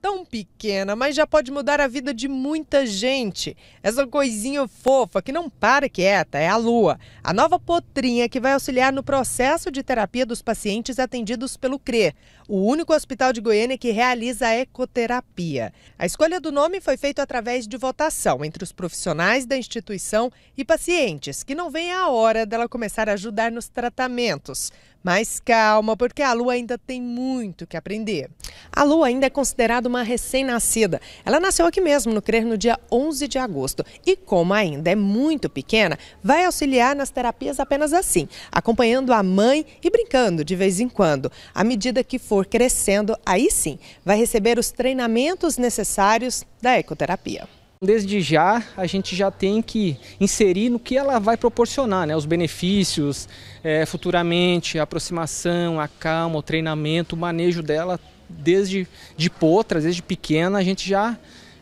tão pequena, mas já pode mudar a vida de muita gente. Essa coisinha fofa que não para quieta é a Lua, a nova potrinha que vai auxiliar no processo de terapia dos pacientes atendidos pelo CRE, o único hospital de Goiânia que realiza a ecoterapia. A escolha do nome foi feita através de votação entre os profissionais da instituição e pacientes, que não vem a hora dela começar a ajudar nos tratamentos. Mas calma, porque a Lua ainda tem muito que aprender. A Lua ainda é considerada uma recém-nascida. Ela nasceu aqui mesmo, no CRER, no dia 11 de agosto. E como ainda é muito pequena, vai auxiliar nas terapias apenas assim, acompanhando a mãe e brincando de vez em quando. À medida que for crescendo, aí sim, vai receber os treinamentos necessários da ecoterapia. Desde já, a gente já tem que inserir no que ela vai proporcionar, né? os benefícios é, futuramente, a aproximação, a calma, o treinamento, o manejo dela desde de potras, desde pequena, a gente já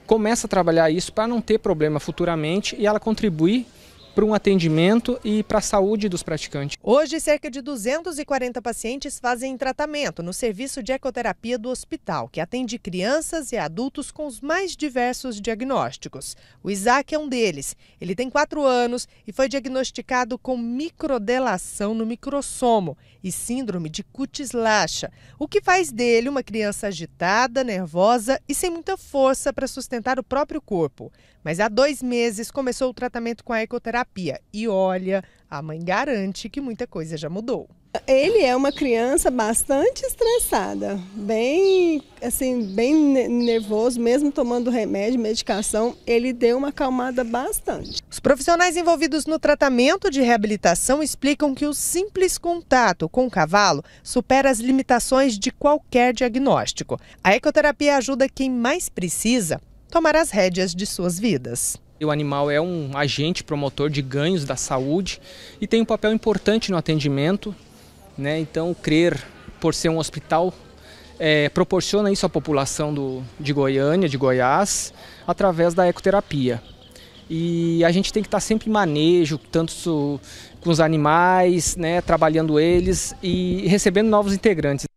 começa a trabalhar isso para não ter problema futuramente e ela contribuir para um atendimento e para a saúde dos praticantes. Hoje, cerca de 240 pacientes fazem tratamento no serviço de ecoterapia do hospital, que atende crianças e adultos com os mais diversos diagnósticos. O Isaac é um deles. Ele tem 4 anos e foi diagnosticado com microdelação no microsomo e síndrome de cutis laxa, o que faz dele uma criança agitada, nervosa e sem muita força para sustentar o próprio corpo. Mas há dois meses começou o tratamento com a ecoterapia terapia. E olha, a mãe garante que muita coisa já mudou. Ele é uma criança bastante estressada, bem assim, bem nervoso, mesmo tomando remédio, medicação, ele deu uma acalmada bastante. Os profissionais envolvidos no tratamento de reabilitação explicam que o simples contato com o cavalo supera as limitações de qualquer diagnóstico. A ecoterapia ajuda quem mais precisa tomar as rédeas de suas vidas. O animal é um agente promotor de ganhos da saúde e tem um papel importante no atendimento. Né? Então, crer por ser um hospital é, proporciona isso à população do, de Goiânia, de Goiás, através da ecoterapia. E a gente tem que estar sempre em manejo, tanto com os animais, né, trabalhando eles e recebendo novos integrantes.